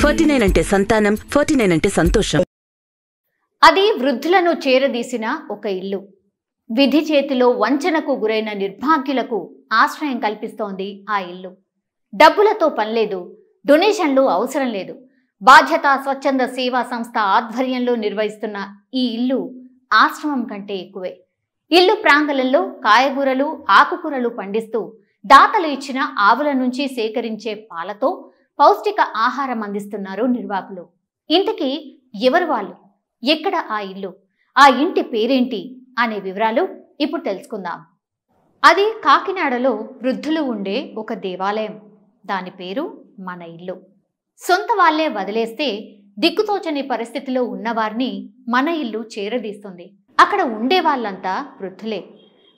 forty nine అంటే సంతానం forty nine అంటే సంతోషం అది వృద్ధులను చేరదీసిన ఒక ఇల్లు విధి చేతిలో వంచనకు గురైన నిర్భాగ్యులకు ఆశ్రయం కల్పిస్తోంది ఆ ఇల్లు డబ్బులతో పనిలేదు డొనేషన్లు అవసరం లేదు బాధ్యత స్వచ్ఛంద సేవా సంస్థ ఆధ్వర్యంలో నిర్వహిస్తున్న ఈ ఇల్లు ఆశ్రమం కంటే ఎక్కువే ఇల్లు ప్రాంగణంలో కాయగూరలు ఆకుకూరలు పండిస్తూ దాతలు ఇచ్చిన ఆవుల నుంచి సేకరించే పాలతో పౌష్టిక ఆహారం అందిస్తున్నారు నిర్వాహకులు ఇంతకీ ఎవరు వాళ్ళు ఎక్కడ ఆ ఇల్లు ఆ ఇంటి పేరేంటి అనే వివరాలు ఇప్పుడు తెలుసుకుందాం అది కాకినాడలో వృద్ధులు ఉండే ఒక దేవాలయం దాని పేరు మన ఇల్లు సొంత వాళ్లే వదిలేస్తే దిక్కుతోచని పరిస్థితిలో ఉన్నవారిని మన ఇల్లు చేరదీస్తుంది అక్కడ ఉండే వాళ్ళంతా వృద్ధులే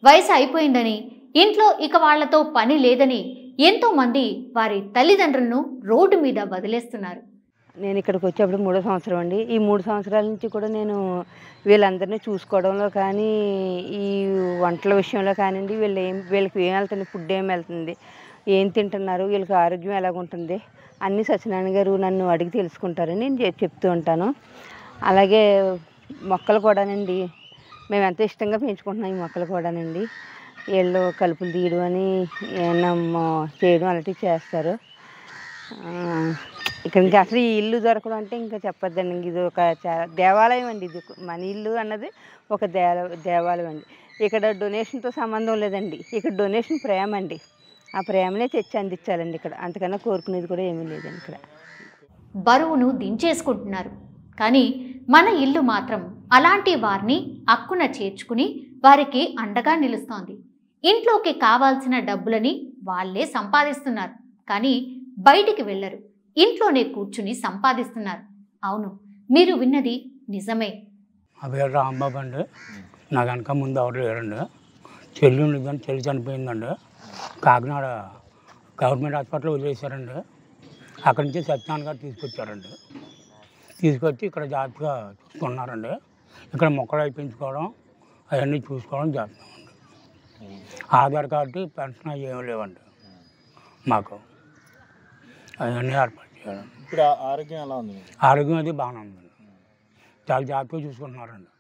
వయసు అయిపోయిందని ఇంట్లో ఇక వాళ్లతో పని లేదని ఎంతోమంది వారి తల్లిదండ్రులను రోడ్డు మీద వదిలేస్తున్నారు నేను ఇక్కడికి వచ్చేప్పుడు మూడో సంవత్సరం అండి ఈ మూడు సంవత్సరాల నుంచి కూడా నేను వీళ్ళందరినీ చూసుకోవడంలో కానీ ఈ వంటల విషయంలో కానివ్వండి వీళ్ళు ఏం వీళ్ళకి ఏం వెళ్తుంది ఫుడ్ ఏం వెళ్తుంది ఏం తింటున్నారు వీళ్ళకి ఆరోగ్యం ఎలాగుంటుంది అన్ని సత్యనారాయణ గారు నన్ను అడిగి తెలుసుకుంటారని నేను చెప్తూ ఉంటాను అలాగే మొక్కలు కూడానండి మేము ఎంత ఇష్టంగా పెంచుకుంటున్నాం ఈ మొక్కలు కూడానండి వీళ్ళు కలుపులు తీయడం అని ఏమన్నా చేయడం అలాంటివి చేస్తారు ఇక్కడ ఇంకా అసలు ఈ ఇల్లు దొరకడం అంటే ఇంకా చెప్పొద్దండి ఇది ఒక దేవాలయం అండి ఇది మన ఇల్లు అన్నది ఒక దేవాలయం అండి ఇక్కడ డొనేషన్తో సంబంధం లేదండి ఇక్కడ డొనేషన్ ప్రేమ అండి ఆ ప్రేమనే తెచ్చి అందించాలండి ఇక్కడ అంతకన్నా కోరుకునేది కూడా ఏమీ లేదండి ఇక్కడ బరువును దించేసుకుంటున్నారు కానీ మన ఇల్లు మాత్రం అలాంటి వారిని అక్కున చేర్చుకుని వారికి అండగా నిలుస్తోంది ఇంట్లోకి కావాల్సిన డబ్బులని వాళ్లే సంపాదిస్తున్నారు కానీ బయటికి వెళ్లరు ఇంట్లోనే కూర్చుని సంపాదిస్తున్నారు అవును మీరు విన్నది నిజమే అమ్మబండి నా కనుక ముందు ఎవరు లేరండి చెల్లి కానీ చెల్లి చనిపోయిందండి కాకినాడ గవర్నమెంట్ హాస్పిటల్ వదిలేశారండి అక్కడి నుంచి సత్యనారాయణ గారు తీసుకొచ్చారండి తీసుకొచ్చి ఇక్కడ జాగ్రత్తగా చూసుకున్నారండి ఇక్కడ మొక్కలు అయిపించుకోవడం అవన్నీ చూసుకోవడం జాగ్రత్త ఆధార్ కార్డు పెన్షన్ ఏమి లేవండి మాకు అవన్నీ ఏర్పాటు చేయాలి ఇప్పుడు ఆరోగ్యం ఎలా ఉంది ఆరోగ్యం అది బాగానే ఉంది చాలా జాగ్రత్తగా చూసుకుంటున్నారండి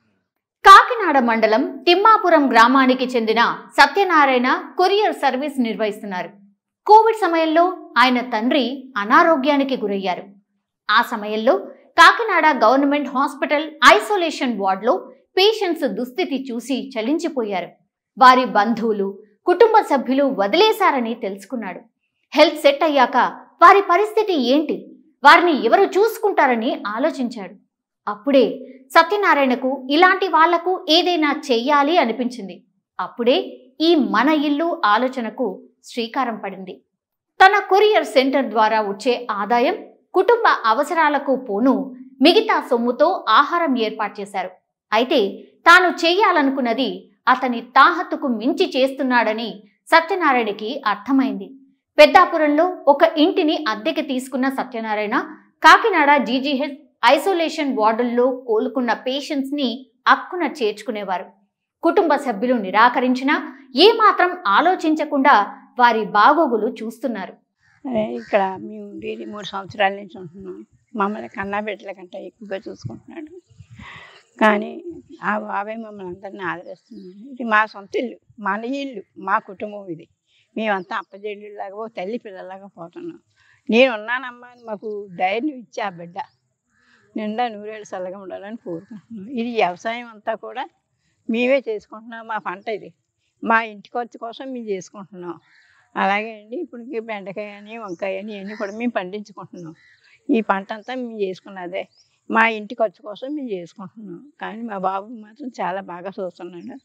కాకినాడ మండలం తిమ్మాపురం గ్రామానికి చెందిన సత్యనారాయణ కొరియర్ సర్వీస్ నిర్వహిస్తున్నారు కోవిడ్ సమయంలో ఆయన తండ్రి అనారోగ్యానికి గురయ్యారు ఆ సమయంలో కాకినాడ గవర్నమెంట్ హాస్పిటల్ ఐసోలేషన్ వార్డులో పేషెంట్స్ దుస్థితి చూసి చలించిపోయారు వారి బంధువులు కుటుంబ సభ్యులు వదిలేశారని తెలుసుకున్నాడు హెల్త్ సెట్ అయ్యాక వారి పరిస్థితి ఏంటి వారిని ఎవరు చూసుకుంటారని ఆలోచించాడు అప్పుడే సత్యనారాయణకు ఇలాంటి వాళ్లకు ఏదైనా చెయ్యాలి అనిపించింది అప్పుడే ఈ మన ఇల్లు ఆలోచనకు శ్రీకారం పడింది తన కొరియర్ సెంటర్ ద్వారా వచ్చే ఆదాయం కుటుంబ అవసరాలకు పోను మిగతా సొమ్ముతో ఆహారం ఏర్పాటు చేశారు అయితే తాను చేయాలనుకున్నది అతని తాహతుకు మించి చేస్తున్నాడని సత్యనారాయణకి అర్థమైంది పెద్దాపురంలో ఒక ఇంటిని అద్దెకి తీసుకున్న సత్యనారాయణ కాకినాడ జీజీహెచ్ ఐసోలేషన్ వార్డుల్లో కోలుకున్న పేషెంట్స్ని అక్కున చేర్చుకునేవారు కుటుంబ సభ్యులు నిరాకరించినా ఏమాత్రం ఆలోచించకుండా వారి బాగోగులు చూస్తున్నారు ఇక్కడ మేము ఉండేది మూడు సంవత్సరాల నుంచి ఉంటున్నాం మమ్మల్ని కన్నా బిడ్డల కంటే ఎక్కువగా చూసుకుంటున్నాడు కానీ ఆ బాబాయ్ మమ్మల్ని అందరినీ ఆదరిస్తున్నాను ఇది మా సొంత ఇల్లు మన ఇల్లు మా కుటుంబం ఇది మేమంతా అప్పజెళ్ళలాగా ఓ తల్లి పిల్లలాగా పోతున్నాం నేను ఉన్నానమ్మా అని మాకు ధైర్యం ఇచ్చి ఆ బిడ్డ నిండా నూరేళ్ళు చల్లగా ఉండాలని కోరుకుంటున్నాం ఇది వ్యవసాయం అంతా కూడా మేమే చేసుకుంటున్నాం మా పంట ఇది మా ఇంటి ఖర్చు కోసం మేము చేసుకుంటున్నాం అలాగే అండి ఇప్పుడు బెండకాయ అని వంకాయ అని ఇవన్నీ కూడా మేము పండించుకుంటున్నాం ఈ పంట అంతా మేము చేసుకున్నదే మా ఇంటి ఖర్చు కోసం మేము చేసుకుంటున్నాం కానీ మా బాబు మాత్రం చాలా బాగా చూస్తున్నాడు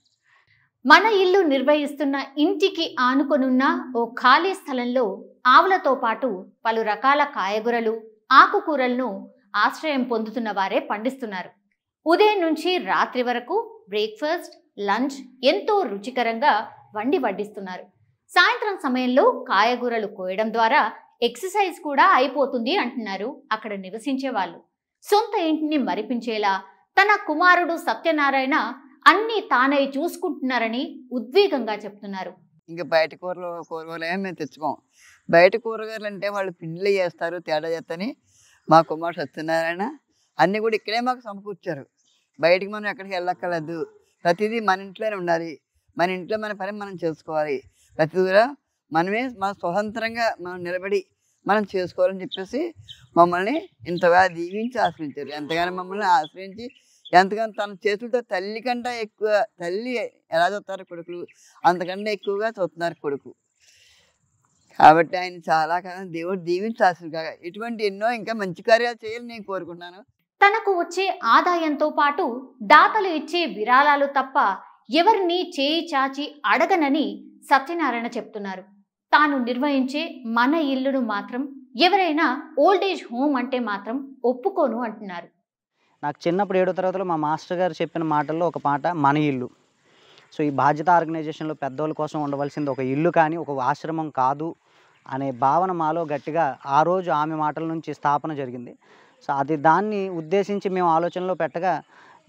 మన ఇల్లు నిర్వహిస్తున్న ఇంటికి ఆనుకొనున్న ఓ ఖాళీ స్థలంలో ఆవులతో పాటు పలు రకాల కాయగూరలు ఆకుకూరలను ఆశ్రయం పొందుతున్న వారే పండిస్తున్నారు ఉదయం నుంచి రాత్రి వరకు బ్రేక్ఫాస్ట్ లంచ్ ఎంతో రుచికరంగా వండి వడ్డిస్తున్నారు సాయంత్రం సమయంలో కాయగూరలు కోయడం ద్వారా ఎక్సర్సైజ్ కూడా అయిపోతుంది అంటున్నారు అక్కడ నివసించే వాళ్ళు సొంత ఇంటిని మరిపించేలా తన కుమారుడు సత్యనారాయణ అన్ని తానై చూసుకుంటున్నారని ఉద్వేగంగా చెప్తున్నారు ఇంకా బయట కూరలు కూరగాయలు ఏమి మేము తెచ్చుకోం బయట కూరగాయలు అంటే వాళ్ళు పిండిలు చేస్తారు తేడా చేస్తని మా కుమారుడు సత్యనారాయణ అన్నీ కూడా ఇక్కడే మాకు సమకూర్చారు బయటికి మనం ఎక్కడికి వెళ్ళక్కర్లేదు ప్రతిదీ మన ఇంట్లోనే ఉండాలి మన ఇంట్లో మన పని మనం చేసుకోవాలి ప్రతిదీ మనమే మన స్వతంత్రంగా మనం నిలబడి మనం చేసుకోవాలని చెప్పేసి మమ్మల్ని ఇంతగా దీవించి ఆశ్రయించారు ఎంతగానో మమ్మల్ని ఆశ్రయించి ఎంతగానో తన చేతులతో తల్లి కంటే ఎక్కువ తల్లి ఎలా చూస్తారు కొడుకులు అంతకంటే ఎక్కువగా చూస్తున్నారు కొడుకు కాబట్టి ఆయన చాలా కాలం దేవుడు దీవించి కాక ఇటువంటి ఎన్నో ఇంకా మంచి కార్యాలు చేయాలని నేను కోరుకున్నాను తనకు వచ్చే ఆదాయంతో పాటు దాతలు ఇచ్చే విరాళాలు తప్ప ఎవరిని చేయి చాచి అడగనని సత్యనారాయణ చెప్తున్నారు తాను నిర్వహించే మన ఇల్లును మాత్రం ఎవరైనా ఓల్డేజ్ హోమ్ అంటే మాత్రం ఒప్పుకోను అంటున్నారు నాకు చిన్నప్పుడు ఏడో తరగతిలో మా మాస్టర్ గారు చెప్పిన మాటల్లో ఒక పాట మన ఇల్లు సో ఈ బాధ్యత ఆర్గనైజేషన్లో పెద్దోళ్ళ కోసం ఉండవలసింది ఒక ఇల్లు కానీ ఒక ఆశ్రమం కాదు అనే భావన మాలో గట్టిగా ఆ రోజు ఆమె మాటల నుంచి స్థాపన జరిగింది సో అది దాన్ని ఉద్దేశించి మేము ఆలోచనలో పెట్టగా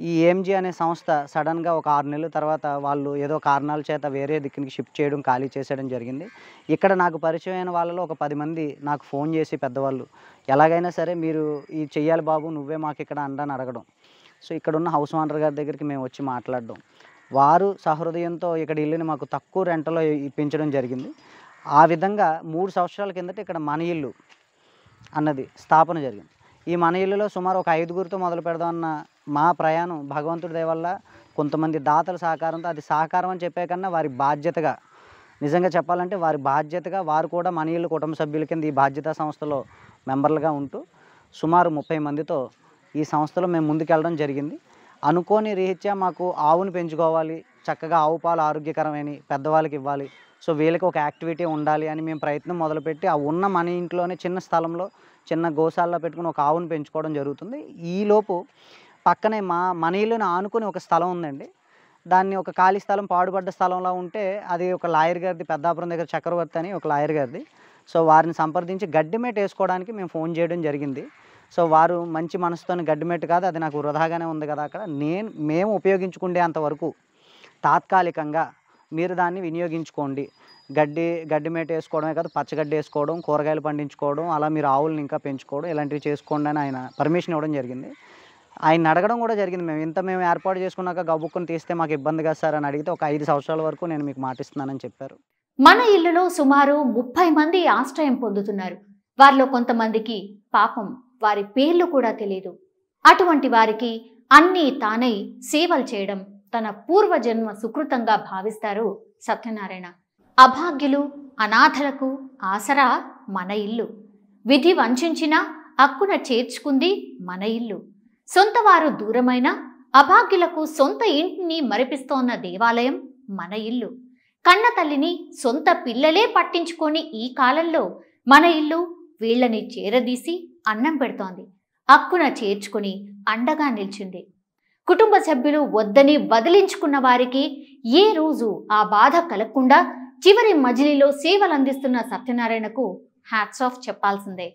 ఈ ఏఎంజీ అనే సంస్థ సడన్గా ఒక ఆరు నెలల తర్వాత వాళ్ళు ఏదో కారణాల చేత వేరే దిక్కునికి షిఫ్ట్ చేయడం ఖాళీ చేసేయడం జరిగింది ఇక్కడ నాకు పరిచయం అయిన వాళ్ళలో ఒక పది మంది నాకు ఫోన్ చేసి పెద్దవాళ్ళు ఎలాగైనా సరే మీరు ఈ చెయ్యాలి బాబు నువ్వే మాకు ఇక్కడ అండని అడగడం సో ఇక్కడ ఉన్న హౌస్ ఓనర్ గారి దగ్గరికి మేము వచ్చి మాట్లాడడం వారు సహృదయంతో ఇక్కడ ఇల్లుని మాకు తక్కువ రెంటలో ఇప్పించడం జరిగింది ఆ విధంగా మూడు సంవత్సరాల కిందట ఇక్కడ మన ఇల్లు అన్నది స్థాపన జరిగింది ఈ మన ఇల్లులో సుమారు ఒక ఐదుగురితో మొదలు పెడదామన్న మా ప్రయాణం భగవంతుడి వల్ల కొంతమంది దాతల సహకారంతో అది సహకారం అని చెప్పే కన్నా వారి బాధ్యతగా నిజంగా చెప్పాలంటే వారి బాధ్యతగా వారు కూడా మన ఇల్లు కుటుంబ సభ్యుల కింద ఈ బాధ్యతా సంస్థలో మెంబర్లుగా ఉంటూ సుమారు ముప్పై మందితో ఈ సంస్థలో మేము ముందుకెళ్ళడం జరిగింది అనుకోని రీహిత్యా మాకు ఆవును పెంచుకోవాలి చక్కగా ఆవు పాలు ఆరోగ్యకరమైన పెద్దవాళ్ళకి ఇవ్వాలి సో వీళ్ళకి ఒక యాక్టివిటీ ఉండాలి అని మేము ప్రయత్నం మొదలుపెట్టి ఆ ఉన్న మన ఇంట్లోనే చిన్న స్థలంలో చిన్న గోశాలలో పెట్టుకుని ఒక ఆవును పెంచుకోవడం జరుగుతుంది ఈలోపు పక్కనే మా మన ఇల్లుని ఆనుకుని ఒక స్థలం ఉందండి దాన్ని ఒక ఖాళీ స్థలం పాడుపడ్డ స్థలంలో ఉంటే అది ఒక లాయర్ గారిది పెద్దాపురం దగ్గర చక్రవర్తి అని ఒక లాయర్ గారిది సో వారిని సంప్రదించి గడ్డిమేట వేసుకోవడానికి మేము ఫోన్ చేయడం జరిగింది సో వారు మంచి మనసుతో గడ్డిమేట కాదు అది నాకు వృధాగానే ఉంది కదా అక్కడ నేను మేము ఉపయోగించుకుండే అంతవరకు తాత్కాలికంగా మీరు దాన్ని వినియోగించుకోండి గడ్డి గడ్డి మేట వేసుకోవడమే కాదు పచ్చగడ్డి వేసుకోవడం కూరగాయలు పండించుకోవడం అలా మీరు ఆవులను ఇంకా పెంచుకోవడం ఇలాంటివి చేసుకోండి అని ఆయన పర్మిషన్ ఇవ్వడం జరిగింది ఆయన అడగడం కూడా జరిగింది మేము ఇంత మేము ఏర్పాటు చేసుకున్నాక గబుక్కును తీస్తే మాకు ఇబ్బంది కదా సార్ అని అడిగితే ఒక ఐదు సంవత్సరాల వరకు నేను మీకు మాటిస్తున్నానని చెప్పారు మన ఇల్లులో సుమారు ముప్పై మంది ఆశ్రయం పొందుతున్నారు వారిలో కొంతమందికి పాపం వారి పేర్లు కూడా తెలియదు అటువంటి వారికి అన్నీ తానై సేవలు చేయడం తన పూర్వజన్మ సుకృతంగా భావిస్తారు సత్యనారాయణ అభాగ్యులు అనాథలకు ఆసరా మన ఇల్లు విధి వంచినా అక్కున చేర్చుకుంది మన ఇల్లు సొంతవారు దూరమైన అభాగ్యులకు సొంత ఇంటిని మరిపిస్తోన్న దేవాలయం మన ఇల్లు కన్న తల్లిని సొంత పిల్లలే పట్టించుకొని ఈ కాలంలో మన ఇల్లు వీళ్ళని చేరదీసి అన్నం పెడుతోంది అక్కున చేర్చుకుని అండగా నిలిచింది కుటుంబ సభ్యులు వద్దని వదిలించుకున్న వారికి ఏ రోజు ఆ బాధ కలగకుండా చివరి మజిలీలో సేవలందిస్తున్న సత్యనారాయణకు హ్యాట్స్ ఆఫ్ చెప్పాల్సిందే